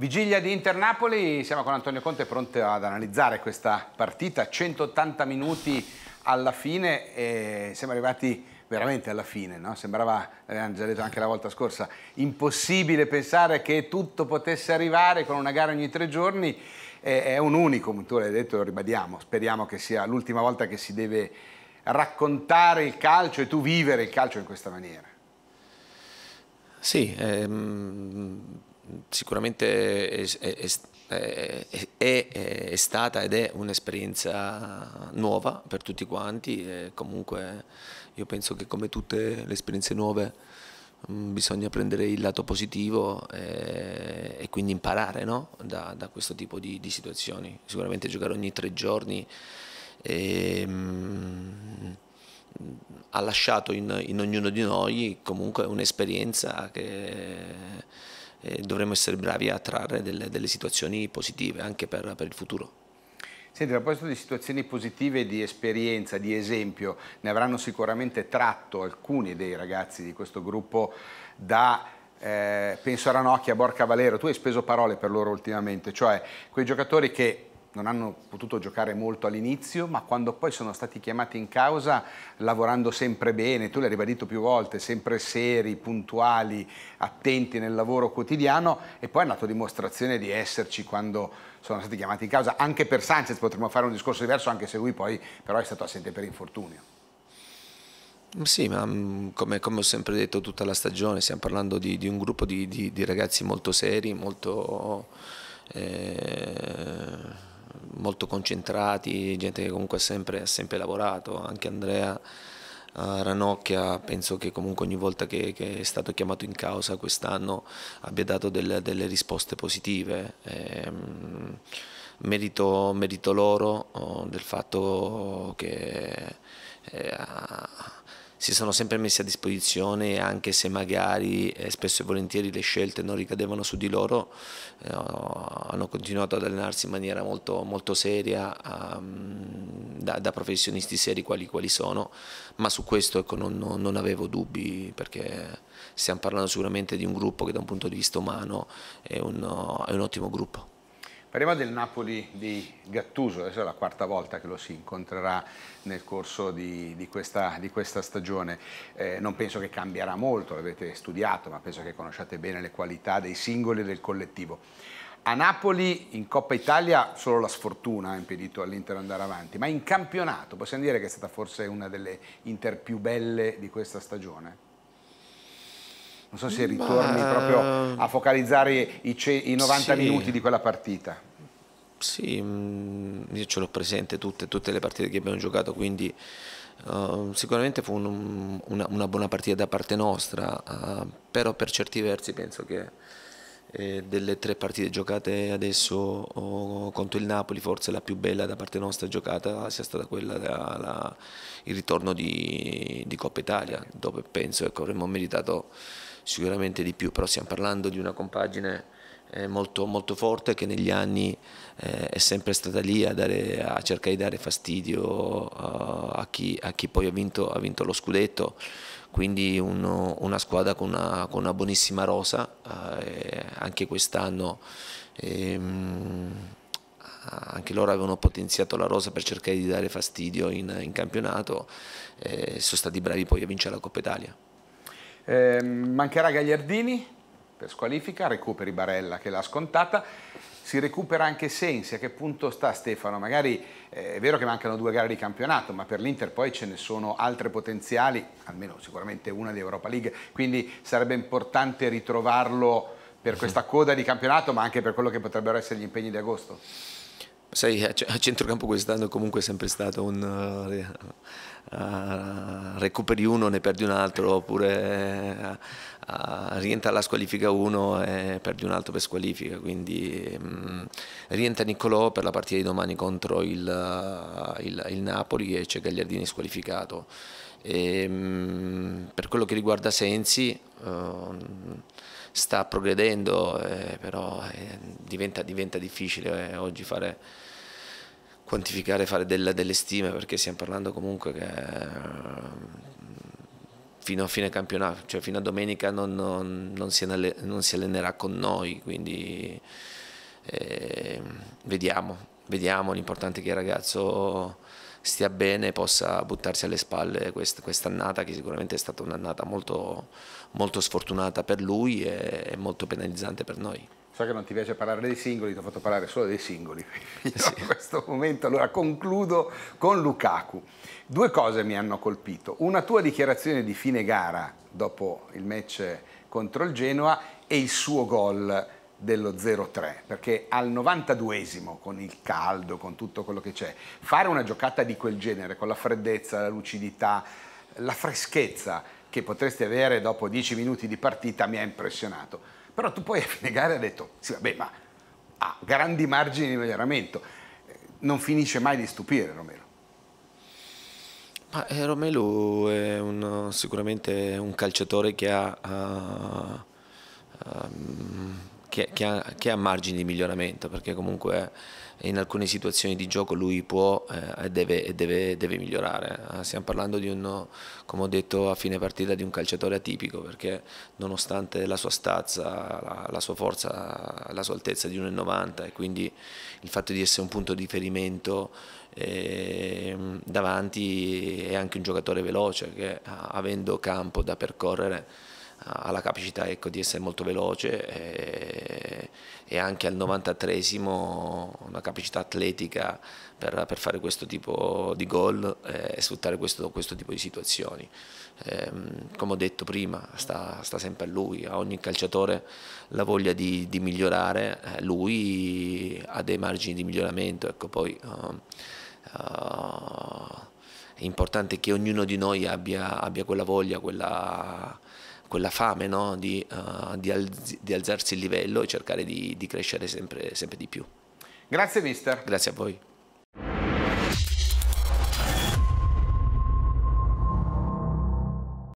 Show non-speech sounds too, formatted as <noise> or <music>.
Vigilia di Inter-Napoli, siamo con Antonio Conte pronti ad analizzare questa partita, 180 minuti alla fine e siamo arrivati veramente alla fine, no? sembrava, l'abbiamo eh, già detto anche la volta scorsa, impossibile pensare che tutto potesse arrivare con una gara ogni tre giorni, eh, è un unico, tu l'hai detto, lo ribadiamo, speriamo che sia l'ultima volta che si deve raccontare il calcio e tu vivere il calcio in questa maniera. Sì, ehm, sicuramente è, è, è, è, stata ed è un'esperienza nuova per tutti quanti e comunque io penso che come tutte le esperienze nuove mm, bisogna prendere il lato positivo e, e quindi imparare no? da, da, questo tipo di, di, situazioni. Sicuramente giocare ogni tre giorni e, ehm, mh, ha lasciato in, in ognuno di noi comunque un'esperienza che eh, dovremo essere bravi a trarre delle, delle situazioni positive anche per, per il futuro. Senti, a proposito di situazioni positive, di esperienza, di esempio, ne avranno sicuramente tratto alcuni dei ragazzi di questo gruppo da eh, penso a Ranocchia, Borca Valero, tu hai speso parole per loro ultimamente, cioè quei giocatori che non hanno potuto giocare molto all'inizio, ma quando poi sono stati chiamati in causa lavorando sempre bene, tu l'hai ribadito più volte, sempre seri, puntuali, attenti nel lavoro quotidiano e poi hanno dato dimostrazione di esserci quando sono stati chiamati in causa, anche per Sanchez potremmo fare un discorso diverso, anche se lui poi però è stato assente per infortunio. Mm, sì, ma mm, come, come, ho sempre detto tutta la stagione, stiamo parlando di, di un gruppo di, di, di, ragazzi molto seri, molto... Eh molto concentrati, gente che comunque ha sempre, lavorato, anche Andrea eh, Ranocchia penso che comunque ogni volta che, che è stato chiamato in causa quest'anno abbia dato del, delle risposte positive. E, ehm, merito, merito, loro oh, del fatto che... Eh, si sono sempre messi a disposizione anche se magari eh, spesso e volentieri le scelte non ricadevano su di loro, eh, hanno continuato ad allenarsi in maniera molto, molto seria um, da, da, professionisti seri quali, quali, sono, ma su questo ecco, non, non, avevo dubbi perché stiamo parlando sicuramente di un gruppo che da un punto di vista umano è un, è un ottimo gruppo. Parliamo del Napoli di Gattuso, adesso è la quarta volta che lo si incontrerà nel corso di, di, questa, di questa, stagione. Eh, non penso che cambierà molto, l'avete studiato, ma penso che conosciate bene le qualità dei singoli e del collettivo. A Napoli in Coppa Italia solo la sfortuna ha impedito all'Inter di andare avanti, ma in campionato possiamo dire che è stata forse una delle Inter più belle di questa stagione? Non so se ritorni Ma... proprio a focalizzare i, i 90 sì. minuti di quella partita. Sì, mm, io ce l'ho presente tutte, tutte, le partite che abbiamo giocato, quindi uh, sicuramente fu un, una, una, buona partita da parte nostra, uh, però per certi versi penso che eh, delle tre partite giocate adesso oh, contro il Napoli forse la più bella da parte nostra giocata sia stata quella del ritorno di, di Coppa Italia, dove penso che ecco, avremmo meritato sicuramente di più, però stiamo parlando di una compagine eh, molto, molto forte che negli anni eh, è sempre stata lì a, dare, a cercare di dare fastidio eh, a chi, a chi poi ha vinto, ha vinto, lo scudetto, quindi uno, una squadra con una, con una buonissima rosa, anche quest'anno ehm, anche loro avevano potenziato la rosa per cercare di dare fastidio in, in campionato, sono stati bravi poi a vincere la Coppa Italia. Eh, mancherà Gagliardini per squalifica, recuperi Barella che l'ha scontata. Si recupera anche Sensi, a che punto sta Stefano? Magari eh, è vero che mancano due gare di campionato, ma per l'Inter poi ce ne sono altre potenziali, almeno sicuramente una di Europa League, quindi sarebbe importante ritrovarlo per questa coda di campionato, ma anche per quello che potrebbero essere gli impegni di agosto. Sai, eh, cioè, a centrocampo quest'anno è comunque sempre stato un uh, uh, recuperi uno, ne perdi un altro, oppure uh, rientra la squalifica uno e perdi un altro per squalifica. Quindi um, rientra Niccolò per la partita di domani contro il, il, il Napoli e c'è Gagliardini squalificato. E, um, per quello che riguarda Sensi... Uh, sta progredendo, eh, però eh, diventa, diventa, difficile eh, oggi fare, quantificare, fare delle, delle stime, perché stiamo parlando comunque che eh, fino a fine campionato, cioè fino a domenica non, non, non, si, non si, allenerà con noi, quindi eh, vediamo, vediamo l'importante è che il ragazzo stia bene possa buttarsi alle spalle quest'annata che sicuramente è stata un'annata molto, molto, sfortunata per lui e molto penalizzante per noi. So che non ti piace parlare dei singoli, ti ho fatto parlare solo dei singoli fino <laughs> eh sì. a questo momento. Allora concludo con Lukaku. Due cose mi hanno colpito. Una tua dichiarazione di fine gara dopo il match contro il Genoa e il suo gol dello 0-3, perché al 92esimo, con il caldo, con tutto quello che c'è, fare una giocata di quel genere, con la freddezza, la lucidità, la freschezza che potresti avere dopo 10 minuti di partita, mi ha impressionato. Però tu poi a fine gara hai detto, sì vabbè, ma ha grandi margini di miglioramento. Eh, non finisce mai di stupire Romero. Ma, eh, Romelu è un, sicuramente un calciatore che ha... Uh, um, che, che, ha, che, ha, margini di miglioramento perché comunque in alcune situazioni di gioco lui può eh, e deve, deve, deve, migliorare. Ah, stiamo parlando di un, come ho detto a fine partita, di un calciatore atipico perché nonostante la sua stazza, la, la sua forza, la sua altezza di 1,90 e quindi il fatto di essere un punto di riferimento eh, davanti è anche un giocatore veloce che avendo campo da percorrere ha la capacità ecco, di essere molto veloce e, eh, e anche al 93 una capacità atletica per, per, fare questo tipo di gol eh, e sfruttare questo, questo tipo di situazioni. E, ehm, come ho detto prima, sta, sta, sempre a lui, a ogni calciatore la voglia di, di migliorare, eh, lui ha dei margini di miglioramento, ecco, poi, uh, uh, è importante che ognuno di noi abbia, abbia quella voglia, quella quella fame no? di, uh, di, alz di, alzarsi il livello e cercare di, di crescere sempre, sempre di più. Grazie mister. Grazie a voi.